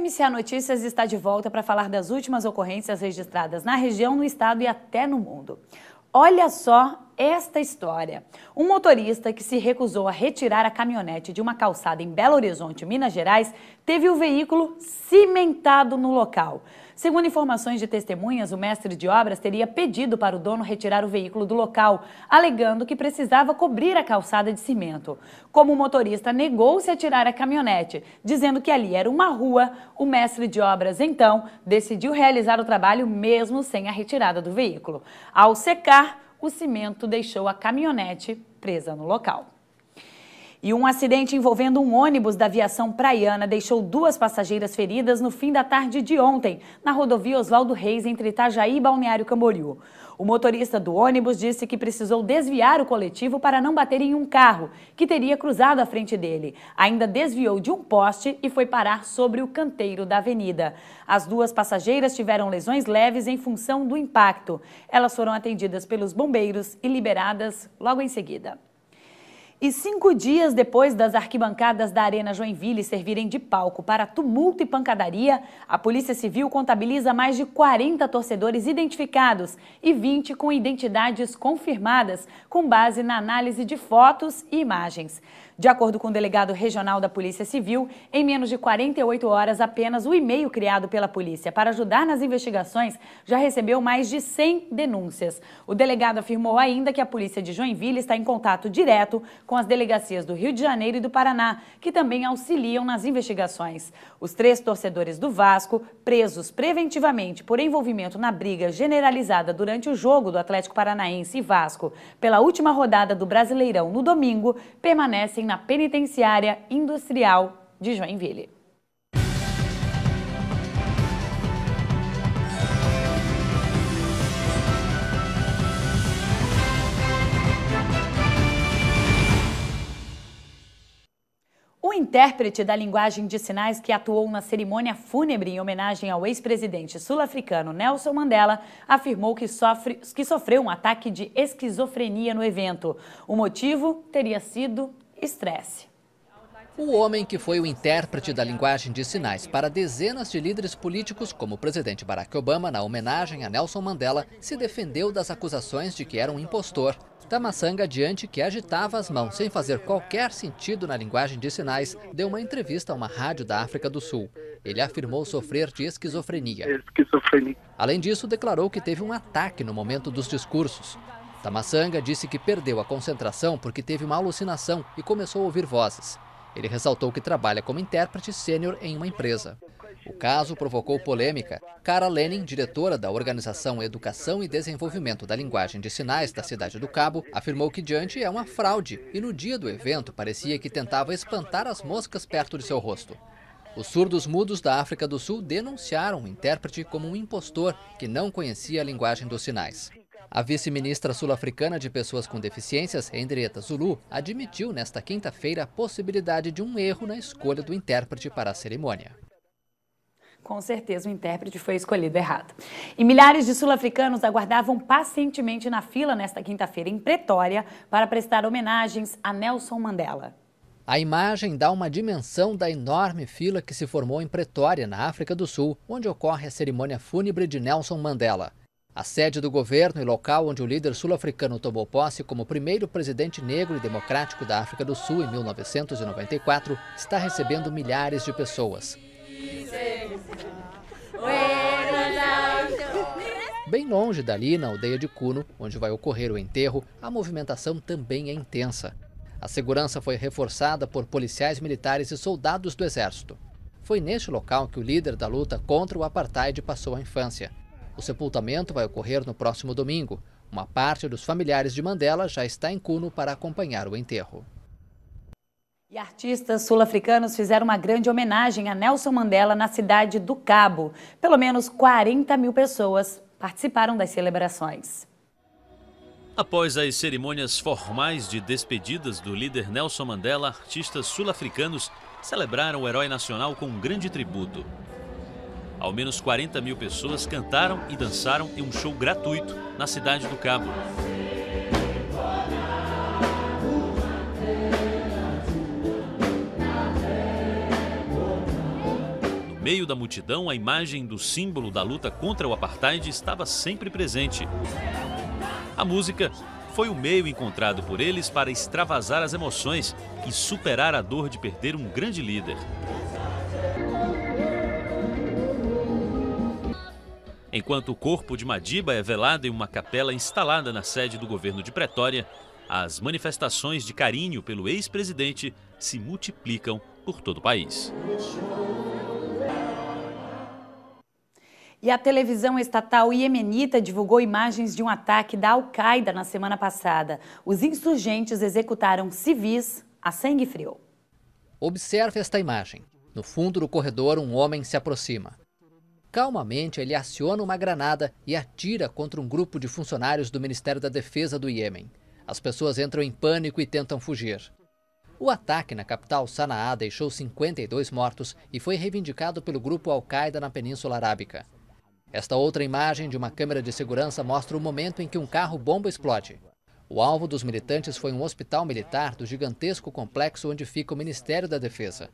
MCA Notícias está de volta para falar das últimas ocorrências registradas na região, no estado e até no mundo. Olha só esta história. Um motorista que se recusou a retirar a caminhonete de uma calçada em Belo Horizonte, Minas Gerais, teve o veículo cimentado no local. Segundo informações de testemunhas, o mestre de obras teria pedido para o dono retirar o veículo do local, alegando que precisava cobrir a calçada de cimento. Como o motorista negou-se a tirar a caminhonete, dizendo que ali era uma rua, o mestre de obras então decidiu realizar o trabalho mesmo sem a retirada do veículo. Ao secar, o cimento deixou a caminhonete presa no local. E um acidente envolvendo um ônibus da aviação praiana deixou duas passageiras feridas no fim da tarde de ontem, na rodovia Oswaldo Reis, entre Itajaí e Balneário Camboriú. O motorista do ônibus disse que precisou desviar o coletivo para não bater em um carro, que teria cruzado a frente dele. Ainda desviou de um poste e foi parar sobre o canteiro da avenida. As duas passageiras tiveram lesões leves em função do impacto. Elas foram atendidas pelos bombeiros e liberadas logo em seguida. E cinco dias depois das arquibancadas da Arena Joinville servirem de palco para tumulto e pancadaria, a Polícia Civil contabiliza mais de 40 torcedores identificados e 20 com identidades confirmadas, com base na análise de fotos e imagens. De acordo com o delegado regional da Polícia Civil, em menos de 48 horas, apenas o e-mail criado pela polícia para ajudar nas investigações já recebeu mais de 100 denúncias. O delegado afirmou ainda que a polícia de Joinville está em contato direto com as delegacias do Rio de Janeiro e do Paraná, que também auxiliam nas investigações. Os três torcedores do Vasco, presos preventivamente por envolvimento na briga generalizada durante o jogo do Atlético Paranaense e Vasco pela última rodada do Brasileirão no domingo, permanecem ontem na Penitenciária Industrial de Joinville. O intérprete da linguagem de sinais que atuou na cerimônia fúnebre em homenagem ao ex-presidente sul-africano Nelson Mandela afirmou que, sofre, que sofreu um ataque de esquizofrenia no evento. O motivo teria sido estresse. O homem que foi o intérprete da linguagem de sinais para dezenas de líderes políticos, como o presidente Barack Obama, na homenagem a Nelson Mandela, se defendeu das acusações de que era um impostor. Tamaçanga, diante que agitava as mãos sem fazer qualquer sentido na linguagem de sinais, deu uma entrevista a uma rádio da África do Sul. Ele afirmou sofrer de esquizofrenia. Além disso, declarou que teve um ataque no momento dos discursos. Tamassanga disse que perdeu a concentração porque teve uma alucinação e começou a ouvir vozes. Ele ressaltou que trabalha como intérprete sênior em uma empresa. O caso provocou polêmica. Cara Lenin, diretora da Organização Educação e Desenvolvimento da Linguagem de Sinais da Cidade do Cabo, afirmou que Diante é uma fraude e no dia do evento parecia que tentava espantar as moscas perto de seu rosto. Os surdos mudos da África do Sul denunciaram o intérprete como um impostor que não conhecia a linguagem dos sinais. A vice-ministra sul-africana de Pessoas com Deficiências, Henrietta Zulu, admitiu nesta quinta-feira a possibilidade de um erro na escolha do intérprete para a cerimônia. Com certeza o intérprete foi escolhido errado. E milhares de sul-africanos aguardavam pacientemente na fila nesta quinta-feira em Pretória para prestar homenagens a Nelson Mandela. A imagem dá uma dimensão da enorme fila que se formou em Pretória, na África do Sul, onde ocorre a cerimônia fúnebre de Nelson Mandela. A sede do governo e local onde o líder sul-africano tomou posse como primeiro presidente negro e democrático da África do Sul em 1994 está recebendo milhares de pessoas. Bem longe dali, na aldeia de Cuno, onde vai ocorrer o enterro, a movimentação também é intensa. A segurança foi reforçada por policiais militares e soldados do Exército. Foi neste local que o líder da luta contra o apartheid passou a infância. O sepultamento vai ocorrer no próximo domingo. Uma parte dos familiares de Mandela já está em Cuno para acompanhar o enterro. E artistas sul-africanos fizeram uma grande homenagem a Nelson Mandela na cidade do Cabo. Pelo menos 40 mil pessoas participaram das celebrações. Após as cerimônias formais de despedidas do líder Nelson Mandela, artistas sul-africanos celebraram o herói nacional com um grande tributo. Ao menos 40 mil pessoas cantaram e dançaram em um show gratuito na cidade do Cabo. No meio da multidão, a imagem do símbolo da luta contra o apartheid estava sempre presente. A música foi o meio encontrado por eles para extravasar as emoções e superar a dor de perder um grande líder. Enquanto o corpo de Madiba é velado em uma capela instalada na sede do governo de Pretória, as manifestações de carinho pelo ex-presidente se multiplicam por todo o país. E a televisão estatal iemenita divulgou imagens de um ataque da Al-Qaeda na semana passada. Os insurgentes executaram civis a sangue frio. Observe esta imagem. No fundo do corredor, um homem se aproxima. Calmamente, ele aciona uma granada e atira contra um grupo de funcionários do Ministério da Defesa do Iêmen. As pessoas entram em pânico e tentam fugir. O ataque na capital Sanaa deixou 52 mortos e foi reivindicado pelo grupo Al-Qaeda na Península Arábica. Esta outra imagem de uma câmera de segurança mostra o momento em que um carro-bomba explode. O alvo dos militantes foi um hospital militar do gigantesco complexo onde fica o Ministério da Defesa.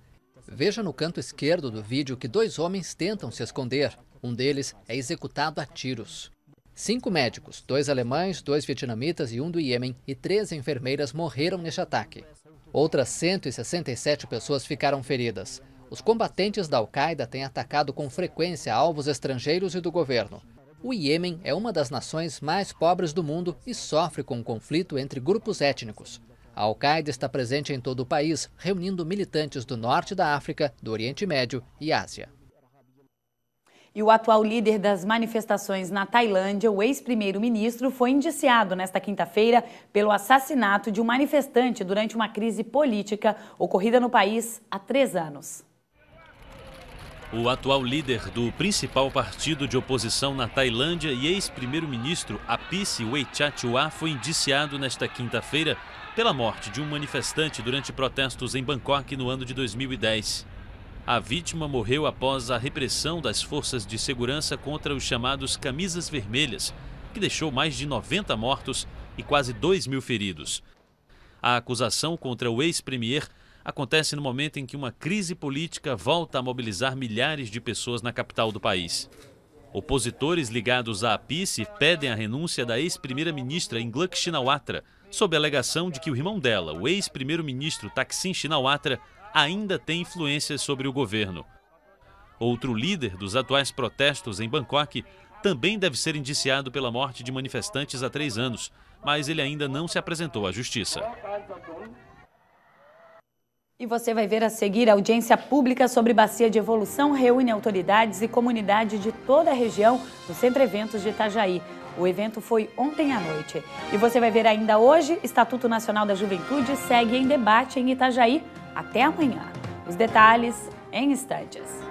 Veja no canto esquerdo do vídeo que dois homens tentam se esconder. Um deles é executado a tiros. Cinco médicos, dois alemães, dois vietnamitas e um do Iêmen, e três enfermeiras morreram neste ataque. Outras 167 pessoas ficaram feridas. Os combatentes da Al-Qaeda têm atacado com frequência alvos estrangeiros e do governo. O Iêmen é uma das nações mais pobres do mundo e sofre com o um conflito entre grupos étnicos. A Al-Qaeda está presente em todo o país, reunindo militantes do norte da África, do Oriente Médio e Ásia. E o atual líder das manifestações na Tailândia, o ex-primeiro-ministro, foi indiciado nesta quinta-feira pelo assassinato de um manifestante durante uma crise política ocorrida no país há três anos. O atual líder do principal partido de oposição na Tailândia e ex-primeiro-ministro Apisi Weichatiwa foi indiciado nesta quinta-feira pela morte de um manifestante durante protestos em Bangkok no ano de 2010. A vítima morreu após a repressão das forças de segurança contra os chamados camisas vermelhas, que deixou mais de 90 mortos e quase 2 mil feridos. A acusação contra o ex-premier acontece no momento em que uma crise política volta a mobilizar milhares de pessoas na capital do país. Opositores ligados à PIS pedem a renúncia da ex-primeira-ministra Ingluck Shinawatra, sob a alegação de que o irmão dela, o ex-primeiro-ministro Thaksin Shinawatra, ainda tem influência sobre o governo. Outro líder dos atuais protestos em Bangkok também deve ser indiciado pela morte de manifestantes há três anos, mas ele ainda não se apresentou à justiça. E você vai ver a seguir a audiência pública sobre bacia de evolução reúne autoridades e comunidade de toda a região no Centro Eventos de Itajaí. O evento foi ontem à noite. E você vai ver ainda hoje, Estatuto Nacional da Juventude segue em debate em Itajaí até amanhã. Os detalhes em instantes.